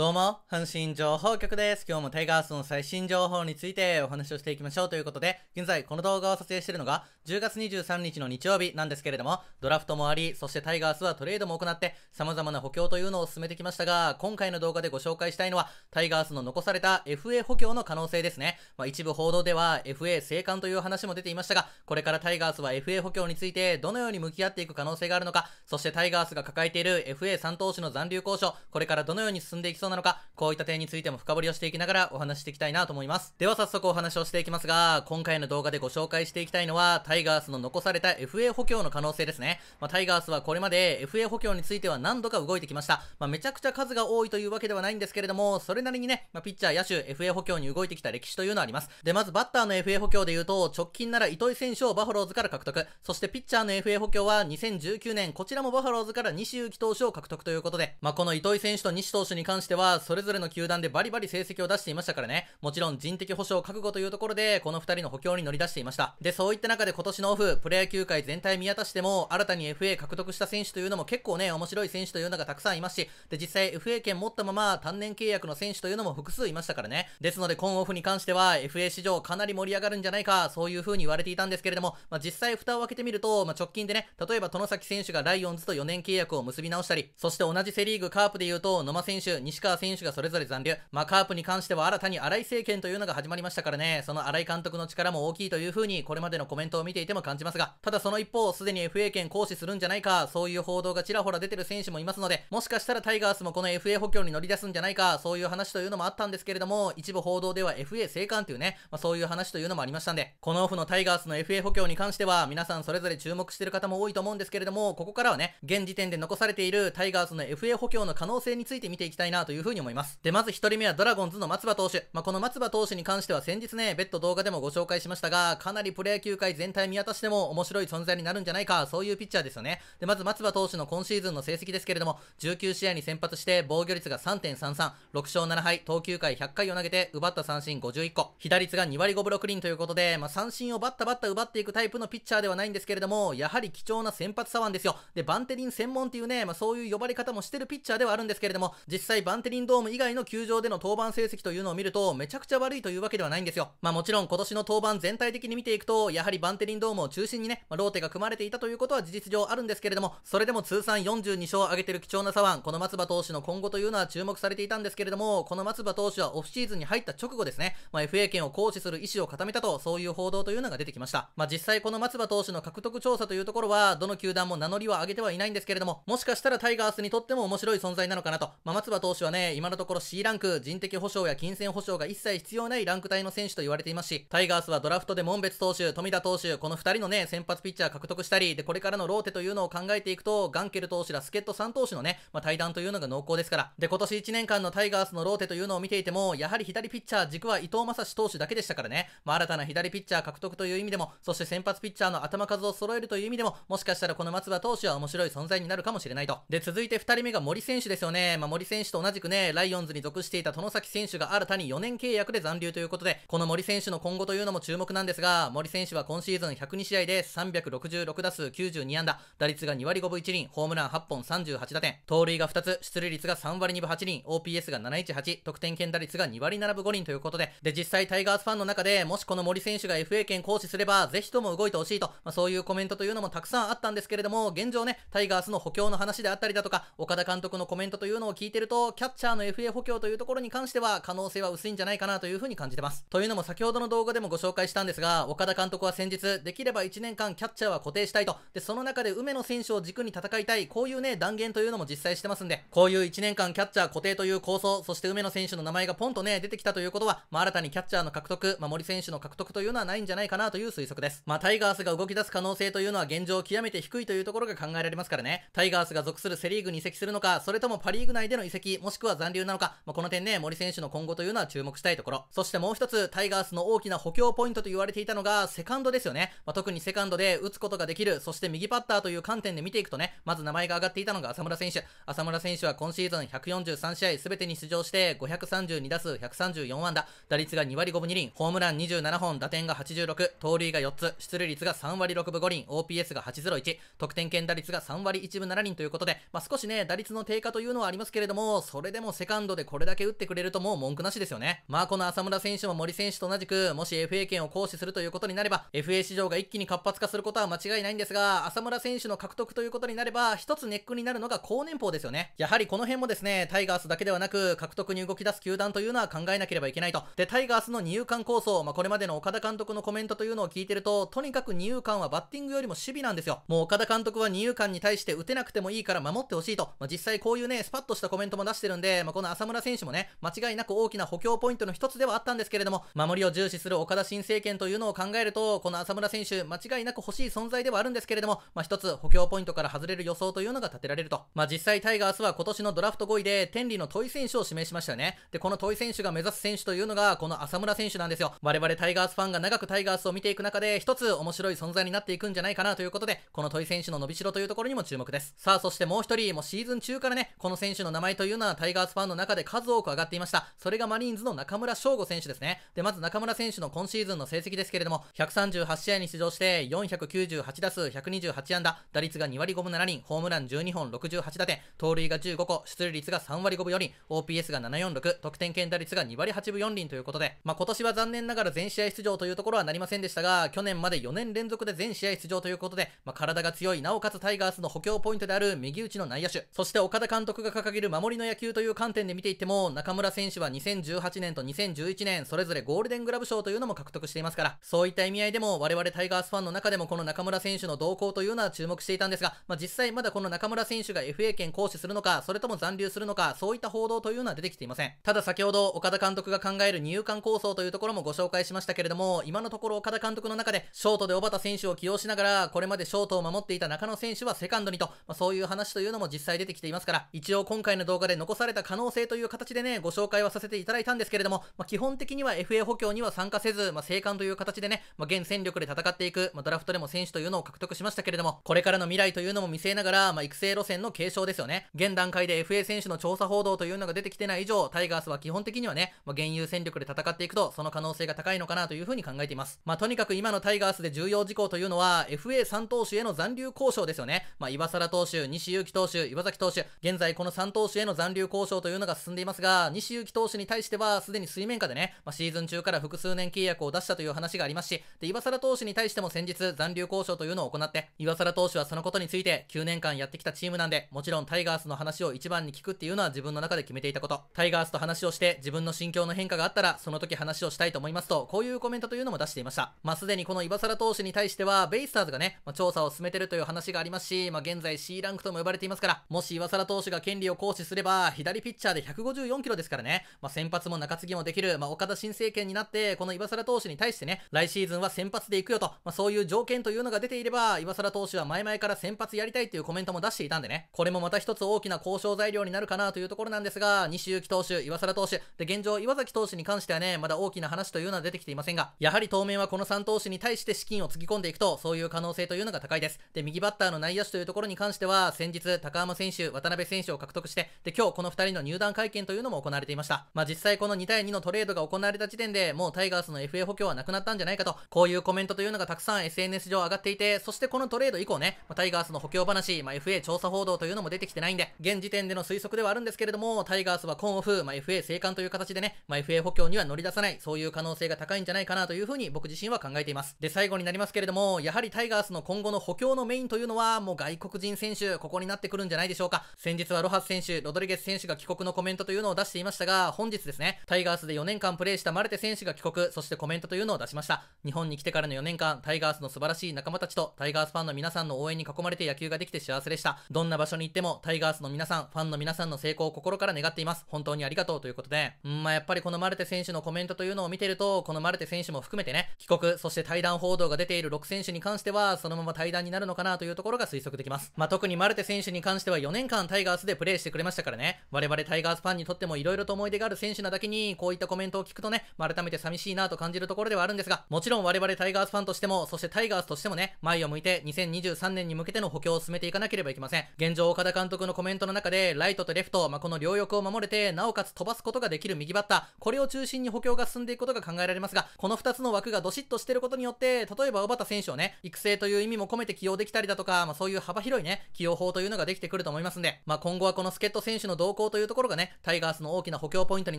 どうも、阪神情報局です。今日もタイガースの最新情報についてお話をしていきましょうということで、現在この動画を撮影しているのが10月23日の日曜日なんですけれども、ドラフトもあり、そしてタイガースはトレードも行って様々な補強というのを進めてきましたが、今回の動画でご紹介したいのは、タイガースの残された FA 補強の可能性ですね。まあ、一部報道では FA 生還という話も出ていましたが、これからタイガースは FA 補強についてどのように向き合っていく可能性があるのか、そしてタイガースが抱えている FA3 投手の残留交渉、これからどのように進んでいきそうなのか、こういった点についても深掘りをしていきながらお話していきたいなと思います。では早速お話をしていきますが、今回の動画でご紹介していきたいのは、タイガースの残された FA 補強の可能性ですね。まあ、タイガースはこれまで FA 補強については何度か動いてきました。まあ、めちゃくちゃ数が多いというわけではないんですけれども、それなりにね、まあ、ピッチャー、野手、FA 補強に動いてきた歴史というのはあります。で、まずバッターの FA 補強で言うと、直近なら糸井選手をバファローズから獲得。そしてピッチャーの FA 補強は2019年、こちらもバファローズから西勇輝投手を獲得ということで、まあ、この糸井選手と西投手に関しては、はそれぞれの球団でバリバリ成績を出していましたからね。もちろん人的保障覚悟というところで、この2人の補強に乗り出していました。で、そういった中で今年のオフ、プロ野球界全体見渡しても、新たに FA 獲得した選手というのも結構ね、面白い選手というのがたくさんいますし、で、実際 FA 権持ったまま単年契約の選手というのも複数いましたからね。ですので、今オフに関しては FA 市場かなり盛り上がるんじゃないか、そういう風に言われていたんですけれども、まあ、実際蓋を開けてみると、まあ、直近でね、例えば外崎選手がライオンズと4年契約を結び直したり、そして同じセリーグカープで言うと、野間選手、西川選手がそれぞれ残留、まあ、カープに関しては新たに新井政権というのが始まりましたからね、その新井監督の力も大きいというふうに、これまでのコメントを見ていても感じますが、ただその一方、すでに FA 権行使するんじゃないか、そういう報道がちらほら出てる選手もいますので、もしかしたらタイガースもこの FA 補強に乗り出すんじゃないか、そういう話というのもあったんですけれども、一部報道では FA 生還というね、まあ、そういう話というのもありましたんで、このオフのタイガースの FA 補強に関しては、皆さんそれぞれ注目してる方も多いと思うんですけれども、ここからはね、現時点で残されているタイガースの FA 補強の可能性について見ていきたいなとというふうに思います。で、まず1人目はドラゴンズの松葉投手。まあ、この松葉投手に関しては先日ね、別途動画でもご紹介しましたが、かなりプロ野球界全体見渡しても面白い存在になるんじゃないか、そういうピッチャーですよね。で、まず松葉投手の今シーズンの成績ですけれども、19試合に先発して防御率が3.33、6勝7敗、投球回100回を投げて、奪った三振51個、左打率が2割5分6厘ということで、まあ、三振をバッタバッタ奪っていくタイプのピッチャーではないんですけれども、やはり貴重な先発左腕ですよ。で、バンテリン専門っていうね、まあ、そういう呼ばれ方もしてるピッチャーではあるんですけれども、実際バンンテリンドーム以外の球場での登板成績というのを見ると、めちゃくちゃ悪いというわけではないんですよ。まあもちろん今年の登板全体的に見ていくと、やはりバンテリンドームを中心にね、まあ、ローテが組まれていたということは事実上あるんですけれども、それでも通算42勝を挙げてる貴重な左腕、この松葉投手の今後というのは注目されていたんですけれども、この松葉投手はオフシーズンに入った直後ですね、まあ、FA 権を行使する意思を固めたと、そういう報道というのが出てきました。まあ実際この松葉投手の獲得調査というところは、どの球団も名乗りを上げてはいないんですけれども、もしかしたらタイガースにとっても面白い存在なのかなと、まあ、松葉投手はね、今のところ C ランク、人的保障や金銭保障が一切必要ないランク帯の選手と言われていますし、タイガースはドラフトで門別投手、富田投手、この2人のね、先発ピッチャー獲得したり、で、これからのローテというのを考えていくと、ガンケル投手ら助っ人3投手のね、まあ、対談というのが濃厚ですから。で、今年1年間のタイガースのローテというのを見ていても、やはり左ピッチャー軸は伊藤正史投手だけでしたからね、まあ、新たな左ピッチャー獲得という意味でも、そして先発ピッチャーの頭数を揃えるという意味でも、もしかしたらこの松葉投手は面白い存在になるかもしれないと。で、続いて2人目が森選手ですよね。まあ、森選手と同じじくね、ライオンズに属していた外崎選手が新たに4年契約で残留ということで、この森選手の今後というのも注目なんですが、森選手は今シーズン102試合で366打数92安打、打率が2割5分1厘、ホームラン8本38打点、盗塁が2つ、出塁率が3割2分8厘、OPS が718、得点圏打率が2割7分5厘ということで、で、実際タイガースファンの中で、もしこの森選手が FA 権行使すれば、ぜひとも動いてほしいと、まあ、そういうコメントというのもたくさんあったんですけれども、現状ね、タイガースの補強の話であったりだとか、岡田監督のコメントというのを聞いてると、キャッッチャーの FA 補強というところに関しては可能性は薄いんじゃないかなというふうに感じてます。というのも先ほどの動画でもご紹介したんですが、岡田監督は先日、できれば1年間キャッチャーは固定したいと、で、その中で梅野選手を軸に戦いたい、こういうね、断言というのも実際してますんで、こういう1年間キャッチャー固定という構想、そして梅野選手の名前がポンとね、出てきたということは、まあ、新たにキャッチャーの獲得、まあ、森選手の獲得というのはないんじゃないかなという推測です。まあ、タイガースが動き出す可能性というのは現状極めて低いというところが考えられますからね。タイガースが属するセリーグに移籍するのか、それともパリーグ内での移籍、もしくは残留なのか、まあ、この点ね、森選手の今後というのは注目したいところ。そしてもう一つ、タイガースの大きな補強ポイントと言われていたのが、セカンドですよね。まあ、特にセカンドで打つことができる、そして右バッターという観点で見ていくとね、まず名前が挙がっていたのが浅村選手。浅村選手は今シーズン143試合全てに出場して、532打数134安打、打率が2割5分2厘、ホームラン27本、打点が86、盗塁が4つ、出塁率が3割6分5厘、OPS が801、得点圏打率が3割1分7厘ということで、まあ、少しね、打率の低下というのはありますけれども、それれでもセカンドでこれだけ打ってくれるともう文句なしですよね。まあこの浅村選手も森選手と同じく、もし FA 権を行使するということになれば、FA 市場が一気に活発化することは間違いないんですが、浅村選手の獲得ということになれば、一つネックになるのが高年俸ですよね。やはりこの辺もですね、タイガースだけではなく、獲得に動き出す球団というのは考えなければいけないと。で、タイガースの二遊間構想、まあこれまでの岡田監督のコメントというのを聞いてると、とにかく二遊間はバッティングよりも守備なんですよ。もう岡田監督は二遊間に対して打てなくてもいいから守ってほしいと。まあ実際こういうね、スパッとしたコメントも出してるるんで、まあ、この浅村選手もね、間違いなく大きな補強ポイントの一つではあったんですけれども、守りを重視する岡田新政権というのを考えると、この浅村選手、間違いなく欲しい存在ではあるんですけれども、まあ、一つ補強ポイントから外れる予想というのが立てられると。まあ、実際タイガースは今年のドラフト5位で、天理の戸井選手を指名しましたよね。で、この戸井選手が目指す選手というのが、この浅村選手なんですよ。我々タイガースファンが長くタイガースを見ていく中で、一つ面白い存在になっていくんじゃないかなということで、この戸井選手の伸びしろというところにも注目です。さあ、そしてもう一人、もうシーズン中からね、この選手の名前というのはタイガースファンの中で数多く上がっていました。それがマリーンズの中村翔吾選手ですね。で、まず中村選手の今シーズンの成績ですけれども、138試合に出場して、498打数128安打、打率が2割5分7厘、ホームラン12本68打点、盗塁が15個、出塁率が3割5分4厘、OPS が746、得点圏打率が2割8分4厘ということで、まあ、今年は残念ながら全試合出場というところはなりませんでしたが、去年まで4年連続で全試合出場ということで、まあ、体が強い、なおかつタイガースの補強ポイントである右打ちの内野手、そして岡田監督が掲げる守りの野球中という観点で見ていっても、中村選手は2018年と2011年、それぞれゴールデングラブ賞というのも獲得していますから、そういった意味合いでも、我々タイガースファンの中でもこの中村選手の動向というのは注目していたんですが、まあ、実際まだこの中村選手が FA 権行使するのか、それとも残留するのか、そういった報道というのは出てきていません。ただ先ほど、岡田監督が考える入管構想というところもご紹介しましたけれども、今のところ岡田監督の中で、ショートで小畑選手を起用しながら、これまでショートを守っていた中野選手はセカンドにと、まあ、そういう話というのも実際出てきていますから、一応今回の動画で残すされた可能性という形でね、ご紹介はさせていただいたんですけれども、まあ、基本的には FA 補強には参加せず、まあ、生還という形でね、まあ、現戦力で戦っていく、まあ、ドラフトでも選手というのを獲得しましたけれども、これからの未来というのも見据えながら、まあ、育成路線の継承ですよね。現段階で FA 選手の調査報道というのが出てきてない以上、タイガースは基本的にはね、まあ、現有戦力で戦っていくと、その可能性が高いのかなというふうに考えています。まあ、とにかく今のタイガースで重要事項というのは、FA3 投手への残留交渉ですよね。まあ、岩沢投手、西祐希投手、岩崎投手、現在この3投手への残留交渉というのが進んでいますが、西勇輝投手に対しては、すでに水面下でね、まあ、シーズン中から複数年契約を出したという話がありますし、で、岩沢投手に対しても先日、残留交渉というのを行って、岩沢投手はそのことについて、9年間やってきたチームなんで、もちろんタイガースの話を一番に聞くっていうのは自分の中で決めていたこと、タイガースと話をして、自分の心境の変化があったら、その時話をしたいと思いますと、こういうコメントというのも出していました。まあ、すでにこの岩沢投手に対しては、ベイスターズがね、まあ、調査を進めてるという話がありますし、まあ、現在 C ランクとも呼ばれていますから、もし岩沢投手が権利を行使すれば、左ピッチャーで154キロですからね、まあ、先発も中継ぎもできる、まあ、岡田新政権になって、この岩貞投手に対してね、来シーズンは先発で行くよと、まあ、そういう条件というのが出ていれば、岩貞投手は前々から先発やりたいというコメントも出していたんでね、これもまた一つ大きな交渉材料になるかなというところなんですが、西行投手、岩貞投手、で、現状岩崎投手に関してはね、まだ大きな話というのは出てきていませんが、やはり当面はこの3投手に対して資金をつぎ込んでいくと、そういう可能性というのが高いです。で、右バッターの内野手というところに関しては、先日、高浜選手、渡辺選手を獲得して、で、今日この2人の入団会見というのも行われていました。まあ、実際この2対2のトレードが行われた時点で、もうタイガースの FA 補強はなくなったんじゃないかと、こういうコメントというのがたくさん SNS 上上がっていて、そしてこのトレード以降ね、まあ、タイガースの補強話、まあ、FA 調査報道というのも出てきてないんで、現時点での推測ではあるんですけれども、タイガースはンオフ、まあ、FA 生還という形でね、まあ、FA 補強には乗り出さない、そういう可能性が高いんじゃないかなというふうに僕自身は考えています。で、最後になりますけれども、やはりタイガースの今後の補強のメインというのは、もう外国人選手、ここになってくるんじゃないでしょうか。先日はロハス選手、ロドリゲス選手、手が帰国のコメントというのを出していましたが、本日ですね、タイガースで4年間プレーしたマルテ選手が帰国、そしてコメントというのを出しました。日本に来てからの4年間、タイガースの素晴らしい仲間たちと、タイガースファンの皆さんの応援に囲まれて野球ができて幸せでした。どんな場所に行っても、タイガースの皆さん、ファンの皆さんの成功を心から願っています。本当にありがとうということで、うんまあ、やっぱりこのマルテ選手のコメントというのを見てると、このマルテ選手も含めてね、帰国、そして対談報道が出ている6選手に関しては、そのまま対談になるのかなというところが推測できます。まあ、特にマルテ選手に関しては4年間タイガースでプレーしてくれましたからね、我々タイガースファンにとっても色々と思い出がある選手なだけに、こういったコメントを聞くとね、改めて寂しいなと感じるところではあるんですが、もちろん我々タイガースファンとしても、そしてタイガースとしてもね、前を向いて2023年に向けての補強を進めていかなければいけません。現状、岡田監督のコメントの中で、ライトとレフト、まあ、この両翼を守れて、なおかつ飛ばすことができる右バッター、これを中心に補強が進んでいくことが考えられますが、この2つの枠がどしっとしてることによって、例えば小畑選手をね、育成という意味も込めて起用できたりだとか、まあ、そういう幅広いね、起用法というのができてくると思いますんで、まあ、今後はこの助っ人選手の動動向というところがね、タイガースの大きな補強ポイントに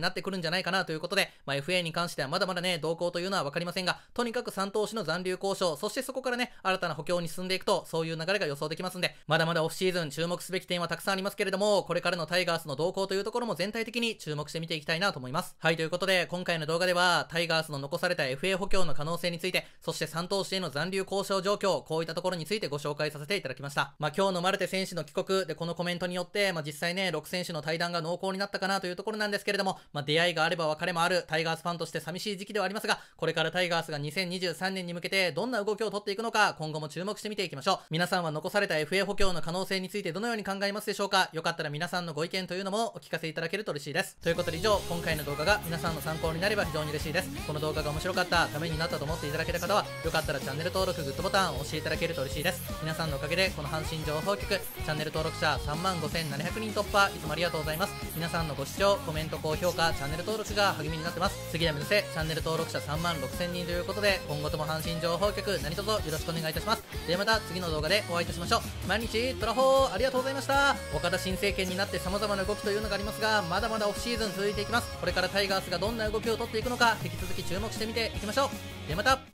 なってくるんじゃないかなということで、まあ、FA に関してはまだまだね、動向というのは分かりませんが、とにかく3投手の残留交渉、そしてそこからね、新たな補強に進んでいくと、そういう流れが予想できますんで、まだまだオフシーズン注目すべき点はたくさんありますけれども、これからのタイガースの動向というところも全体的に注目して見ていきたいなと思います。はい、ということで、今回の動画では、タイガースの残された FA 補強の可能性について、そして3投手への残留交渉状況、こういったところについてご紹介させていただきました。まあ、今日のマルテ選手の帰国でこのコメントによって、まあ、実際ね、6選手の対談が濃厚になったかなというところなんですけれども、まあ、出会いがあれば別れもあるタイガースファンとして寂しい時期ではありますが、これからタイガースが2023年に向けてどんな動きを取っていくのか、今後も注目して見ていきましょう。皆さんは残された FA 補強の可能性についてどのように考えますでしょうかよかったら皆さんのご意見というのもお聞かせいただけると嬉しいです。ということで以上、今回の動画が皆さんの参考になれば非常に嬉しいです。この動画が面白かった、ためになったと思っていただけた方は、よかったらチャンネル登録、グッドボタンを押していただけると嬉しいです。皆さんのおかげで、この阪神情報局、チャンネル登録者3万5700人突破、いつもありがとうとうございます。皆さんのご視聴、コメント、高評価、チャンネル登録が励みになってます。次田目指せ、チャンネル登録者3万6000人ということで、今後とも阪神情報局、何卒よろしくお願いいたします。ではまた次の動画でお会いいたしましょう。毎日、トラホー、ありがとうございました。岡田新政権になって様々な動きというのがありますが、まだまだオフシーズン続いていきます。これからタイガースがどんな動きを取っていくのか、引き続き注目してみていきましょう。ではまた